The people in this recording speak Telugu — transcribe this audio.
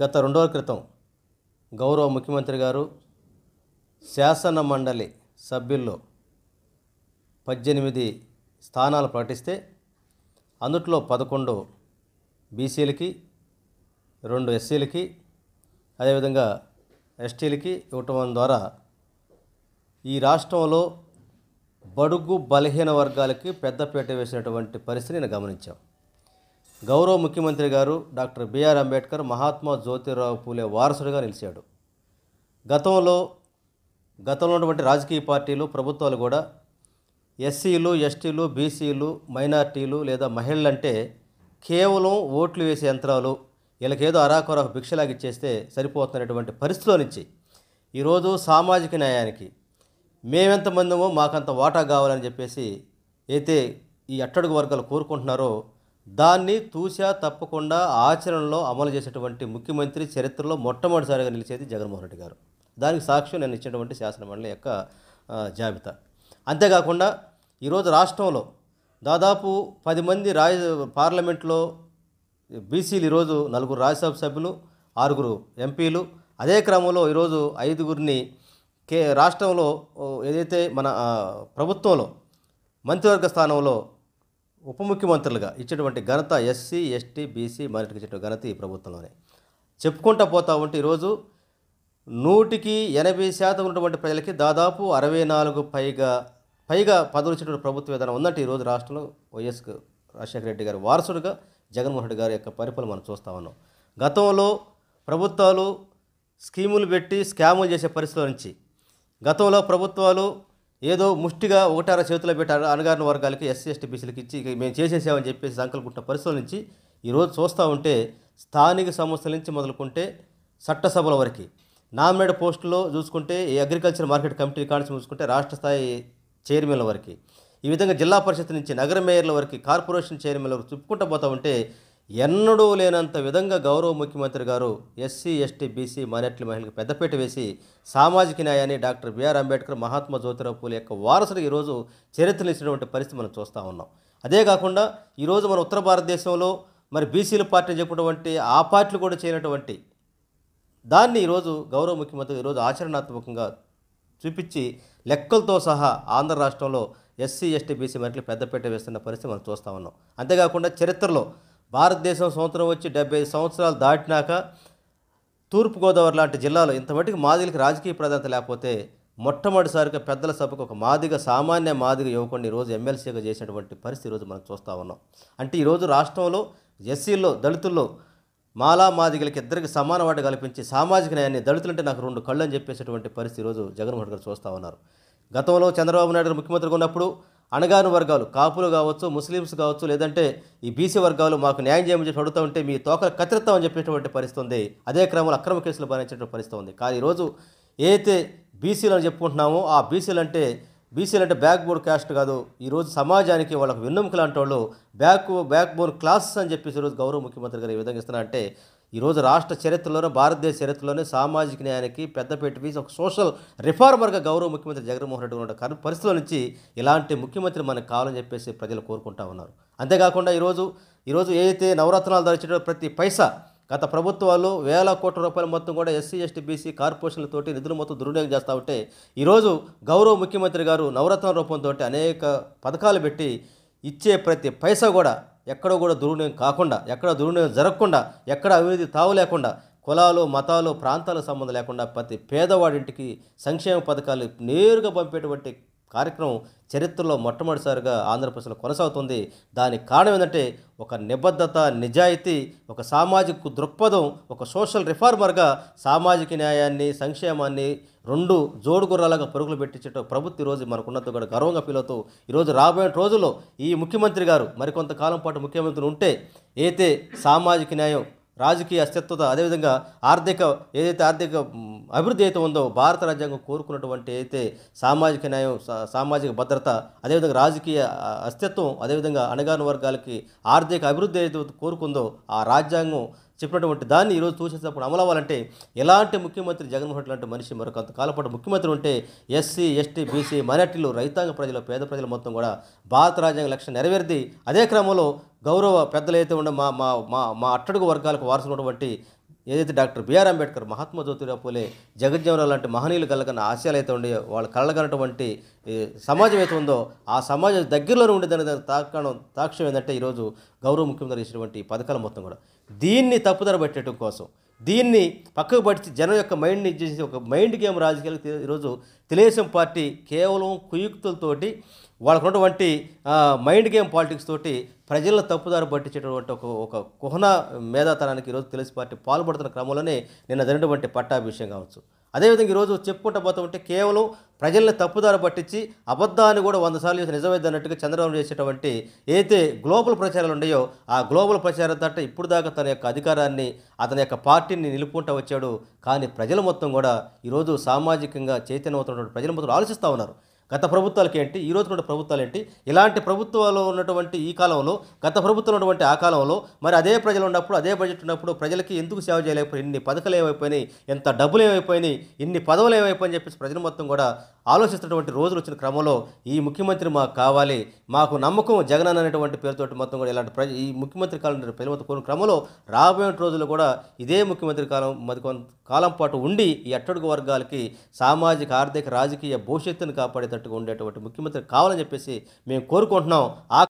గత రెండు క్రితం గౌరవ ముఖ్యమంత్రి గారు శాసన మండలి సభ్యుల్లో పద్దెనిమిది స్థానాలు ప్రకటిస్తే అందుట్లో పదకొండు బీసీలకి రెండు ఎస్సీలకి అదేవిధంగా ఎస్టీలకి ఇవ్వటం ద్వారా ఈ రాష్ట్రంలో బడుగు బలహీన వర్గాలకి పెద్దపేట వేసినటువంటి పరిస్థితి నేను గమనించాం గౌరవ ముఖ్యమంత్రి గారు డాక్టర్ బిఆర్ అంబేద్కర్ మహాత్మా జ్యోతిరావు పూలే వారసుడిగా నిలిచాడు గతంలో గతంలో ఉన్నటువంటి రాజకీయ పార్టీలు ప్రభుత్వాలు కూడా ఎస్సీలు ఎస్టీలు బీసీలు మైనార్టీలు లేదా మహిళలు అంటే కేవలం ఓట్లు వేసే యంత్రాలు వీళ్ళకేదో అరాకొర ఇచ్చేస్తే సరిపోతున్నటువంటి పరిస్థితిలో నుంచి ఈరోజు సామాజిక న్యాయానికి మేమెంతమందిమో మాకంత వాటా కావాలని చెప్పేసి అయితే ఈ అట్టడుగు వర్గాలు కోరుకుంటున్నారో దాన్ని తూసా తప్పకుండా ఆచరణలో అమలు చేసేటువంటి ముఖ్యమంత్రి చరిత్రలో మొట్టమొదటిసారిగా నిలిచేది జగన్మోహన్ రెడ్డి గారు దానికి సాక్ష్యం నేను ఇచ్చినటువంటి శాసనమండలి యొక్క జాబితా అంతేకాకుండా ఈరోజు రాష్ట్రంలో దాదాపు పది మంది రాజ పార్లమెంట్లో బీసీలు ఈరోజు నలుగురు రాజ్యసభ సభ్యులు ఆరుగురు ఎంపీలు అదే క్రమంలో ఈరోజు ఐదుగురిని కే రాష్ట్రంలో ఏదైతే మన ప్రభుత్వంలో మంత్రివర్గ స్థానంలో ఉప ముఖ్యమంత్రులుగా ఇచ్చినటువంటి ఘనత ఎస్సీ ఎస్టీ బీసీ మైనార్టీకి ఇచ్చిన ఘనత ఈ ప్రభుత్వంలోనే చెప్పుకుంటా పోతా ఉంటే ఈరోజు నూటికి ఎనభై శాతం ఉన్నటువంటి ప్రజలకి దాదాపు అరవై నాలుగు పైగా పైగా పదవులు ఇచ్చినటువంటి ప్రభుత్వం ఏదైనా ఉందంటే ఈరోజు రాష్ట్రంలో వైఎస్ రాజశేఖర రెడ్డి గారి వారసుడుగా జగన్మోహన్ రెడ్డి గారి యొక్క పరిపాలన మనం చూస్తూ ఉన్నాం గతంలో ప్రభుత్వాలు స్కీములు పెట్టి స్కాములు చేసే పరిస్థితుల నుంచి గతంలో ప్రభుత్వాలు ఏదో ముష్టిగా ఒకటార చేతుల పెట్టారు అనగారిన వర్గాలకి ఎస్సీ ఎస్టీ బీసీలకు ఇచ్చి మేము చేసేసామని చెప్పేసి సంకల్పుట్టిన పరిస్థితుల నుంచి ఈరోజు చూస్తూ ఉంటే స్థానిక సంస్థల నుంచి మొదలుకుంటే చట్టసభల వరకు నామినేట్ పోస్టులో చూసుకుంటే ఈ అగ్రికల్చర్ మార్కెట్ కమిటీ కానీ చూసుకుంటే రాష్ట్ర స్థాయి చైర్మన్ల వరకు ఈ విధంగా జిల్లా పరిషత్ నుంచి నగర మేయర్ల వరకు కార్పొరేషన్ చైర్మన్ల వరకు చెప్పుకుంటూ పోతూ ఉంటే ఎన్నడూ లేనంత విధంగా గౌరవ ముఖ్యమంత్రి గారు ఎస్సీ ఎస్టీ బీసీ మైనార్టీ మహిళలకు పెద్దపీట వేసి సామాజిక న్యాయాన్ని డాక్టర్ బిఆర్ అంబేద్కర్ మహాత్మా జ్యోతిరావు పూలే యొక్క వారసులు ఈరోజు చరిత్రలు ఇచ్చినటువంటి పరిస్థితి మనం చూస్తూ ఉన్నాం అదే కాకుండా ఈరోజు మన ఉత్తర భారతదేశంలో మరి బీసీల పార్టీ చెప్పినటువంటి ఆ పార్టీలు కూడా చేయనటువంటి దాన్ని ఈరోజు గౌరవ ముఖ్యమంత్రి ఈరోజు ఆచరణాత్మకంగా చూపించి లెక్కలతో సహా ఆంధ్ర రాష్ట్రంలో ఎస్సీ ఎస్టీ బీసీ మహిళలు పెద్దపీట వేస్తున్న పరిస్థితి మనం చూస్తూ ఉన్నాం అంతేకాకుండా చరిత్రలో భారతదేశం స్వతంత్రం వచ్చి డెబ్బై సంవత్సరాలు దాటినాక తూర్పుగోదావరి లాంటి జిల్లాలో ఇంతమటికి మాదిగలకు రాజకీయ ప్రాధాన్యత లేకపోతే మొట్టమొదటిసారిగా పెద్దల సభకు ఒక మాదిగ సామాన్య మాదిగ యువకుడిని ఈరోజు ఎమ్మెల్సీగా చేసినటువంటి పరిస్థితి ఈరోజు మనం చూస్తూ ఉన్నాం అంటే ఈరోజు రాష్ట్రంలో ఎస్సీల్లో దళితుల్లో మాలా మాదిగలకి ఇద్దరికి సమాన వాటి కల్పించి సామాజిక న్యాయాన్ని దళితులంటే నాకు రెండు కళ్ళు అని చెప్పేసేటువంటి పరిస్థితి ఈరోజు జగన్మోహన్ గారు చూస్తూ ఉన్నారు గతంలో చంద్రబాబు నాయుడు ముఖ్యమంత్రిగా ఉన్నప్పుడు అణగాని వర్గాలు కాపులు కావచ్చు ముస్లిమ్స్ కావచ్చు లేదంటే ఈ బీసీ వర్గాలు మాకు న్యాయం చేయమని చెప్పి అడుగుతూ ఉంటే మీ తోకలు కత్తిరిస్తామని చెప్పేటువంటి పరిస్థితి ఉంది అదే క్రమంలో అక్రమ కేసులు భరించేటువంటి పరిస్థితి ఉంది కానీ ఈరోజు ఏదైతే బీసీలు అని చెప్పుకుంటున్నామో ఆ బీసీలు అంటే బీసీలు అంటే బ్యాక్ బోర్డ్ క్యాస్ట్ కాదు ఈరోజు సమాజానికి వాళ్ళకు వెన్నెముక లాంటి వాళ్ళు బ్యాక్ బ్యాక్ బోర్డ్ క్లాసెస్ అని చెప్పేసి ఈరోజు గౌరవ ముఖ్యమంత్రి గారు ఏ విధంగా ఇస్తున్నారంటే ఈరోజు రాష్ట్ర చరిత్రలోనే భారతదేశ చరిత్రలోనే సామాజిక న్యాయానికి పెద్దపేట వీసి ఒక సోషల్ రిఫార్మర్గా గౌరవ ముఖ్యమంత్రి జగన్మోహన్ రెడ్డి ఉన్న పరిస్థితుల నుంచి ఇలాంటి ముఖ్యమంత్రి మనకు కావాలని చెప్పేసి ప్రజలు కోరుకుంటా ఉన్నారు అంతేకాకుండా ఈరోజు ఈరోజు ఏదైతే నవరత్నాలు ధరించిన ప్రతి పైసా గత ప్రభుత్వాలు వేల కోట్ల రూపాయల మొత్తం కూడా ఎస్సీ ఎస్టీ బీసీ కార్పొరేషన్లతో నిధులు మొత్తం దుర్వినియోగం చేస్తూ ఉంటే ఈరోజు గౌరవ ముఖ్యమంత్రి గారు నవరత్న రూపంతో అనేక పథకాలు పెట్టి ఇచ్చే ప్రతి పైసా కూడా ఎక్కడ కూడా దుర్వినియోగం కాకుండా ఎక్కడ దుర్వినియోగం జరగకుండా ఎక్కడ అభివృద్ధి తావు లేకుండా కులాలు మతాలు ప్రాంతాలు సంబంధం లేకుండా ప్రతి పేదవాడింటికి సంక్షేమ పథకాలు నేరుగా పంపేటువంటి కార్యక్రమం చరిత్రలో మొట్టమొదటిసారిగా ఆంధ్రప్రదేశ్లో కొనసాగుతుంది దానికి కారణం ఏంటంటే ఒక నిబద్ధత నిజాయితీ ఒక సామాజిక దృక్పథం ఒక సోషల్ రిఫార్మర్గా సామాజిక న్యాయాన్ని సంక్షేమాన్ని రెండు జోడుగుర్రాలుగా పరుగులు పెట్టించేట ప్రభుత్వం ఈరోజు మనకున్నంత కూడా గర్వంగా ఫీల్ అవుతూ ఈరోజు రాబోయే రోజుల్లో ఈ ముఖ్యమంత్రి గారు మరికొంతకాలం పాటు ముఖ్యమంత్రి ఉంటే అయితే సామాజిక న్యాయం రాజకీయ అస్తిత్వత అదేవిధంగా ఆర్థిక ఏదైతే ఆర్థిక అభివృద్ధి అయితే ఉందో భారత రాజ్యాంగం కోరుకున్నటువంటి అయితే సామాజిక న్యాయం సామాజిక భద్రత అదేవిధంగా రాజకీయ అస్తిత్వం అదేవిధంగా అణగాను వర్గాలకి ఆర్థిక అభివృద్ధి అయితే కోరుకుందో ఆ రాజ్యాంగం చెప్పినటువంటి దాన్ని ఈరోజు చూసేటప్పుడు అమలు అవ్వాలంటే ఎలాంటి ముఖ్యమంత్రి జగన్మోహన్ రెడ్డి లాంటి మనిషి మరొక కాలపాటు ముఖ్యమంత్రి ఉంటే ఎస్సీ ఎస్టీ బీసీ మైనార్టీలు రైతాంగ ప్రజలు పేద ప్రజలు మొత్తం కూడా భారత రాజ్యాంగ లక్ష్యం నెరవేర్ది అదే క్రమంలో గౌరవ పెద్దలు అయితే ఉండే మా మా మా మా అట్టడుగు వర్గాలకు వారసునటువంటి ఏదైతే డాక్టర్ బిఆర్ అంబేద్కర్ మహాత్మా జ్యోతిరావు పూలే జగజ్జీవనరావు లాంటి మహనీయులు కలగన్న ఆశయాలు అయితే ఉండే వాళ్ళు కలగనటువంటి సమాజం అయితే ఉందో ఆ సమాజం దగ్గరలోనే ఉండేదాని తాకాణం సాక్ష్యం ఏంటంటే ఈరోజు గౌరవ ముఖ్యమంత్రి ఇచ్చినటువంటి పథకాలు మొత్తం కూడా దీన్ని తప్పుదర పెట్టడం కోసం దీన్ని పక్కకు పడిచి జనం యొక్క మైండ్ని చేసి ఒక మైండ్ గేమ్ రాజకీయాలు ఈరోజు తెలుగుదేశం పార్టీ కేవలం కుయుక్తులతోటి వాళ్ళకున్నటువంటి మైండ్ గేమ్ పాలిటిక్స్ తోటి ప్రజలను తప్పుదారి పట్టించేటటువంటి ఒక ఒక కుహన మేధాతనానికి ఈరోజు తెలుసు పార్టీ పాల్పడుతున్న క్రమంలోనే నిన్న జరిగినటువంటి పట్టాభిషేకం కావచ్చు అదేవిధంగా ఈరోజు చెప్పుకుంటూ పోతూ ఉంటే కేవలం ప్రజల్ని తప్పుదారి పట్టించి అబద్ధాన్ని కూడా వంద సార్లు చేసి నిజమైంది అన్నట్టుగా చంద్రబాబు చేసేటువంటి ఏదైతే గ్లోబల్ ప్రచారాలు ఉన్నాయో ఆ గ్లోబల్ ప్రచారం తట ఇప్పుడు దాకా తన యొక్క అధికారాన్ని అతని యొక్క పార్టీని నిలుపుకుంటూ వచ్చాడు కానీ ప్రజల మొత్తం కూడా ఈరోజు సామాజికంగా చైతన్యమవుతున్నటువంటి ప్రజల మొత్తం ఆలోచిస్తూ ఉన్నారు గత ప్రభుత్వాలకి ఏంటి ఈ రోజు ప్రభుత్వాలు ఏంటి ఇలాంటి ప్రభుత్వాలు ఉన్నటువంటి ఈ కాలంలో గత ప్రభుత్వం ఉన్నటువంటి ఆ కాలంలో మరి అదే ప్రజలు ఉన్నప్పుడు అదే బడ్జెట్ ఉన్నప్పుడు ప్రజలకి ఎందుకు సేవ చేయలేకపోయి ఇన్ని పథకాలు ఏమైపోయినాయి ఎంత డబ్బులు ఏమైపోయినాయి ఇన్ని పదవులు ఏమైపోయినాయి చెప్పేసి ప్రజలు మొత్తం కూడా ఆలోచిస్తున్నటువంటి రోజులు వచ్చిన క్రమంలో ఈ ముఖ్యమంత్రి మాకు కావాలి మాకు నమ్మకం జగన్ అనేటువంటి పేరుతోటి మొత్తం కూడా ఇలాంటి ప్రజ ఈ ముఖ్యమంత్రి కాలం పేరు మొత్తం కోరిన క్రమంలో రాబోయే రోజులు కూడా ఇదే ముఖ్యమంత్రి కాలం మరి కొంత కాలం పాటు ఉండి ఈ అట్టడుగు వర్గాలకి సామాజిక ఆర్థిక రాజకీయ భవిష్యత్తును కాపాడే తట్టుకు ఉండేటువంటి ముఖ్యమంత్రి కావాలని చెప్పేసి మేము కోరుకుంటున్నాం ఆ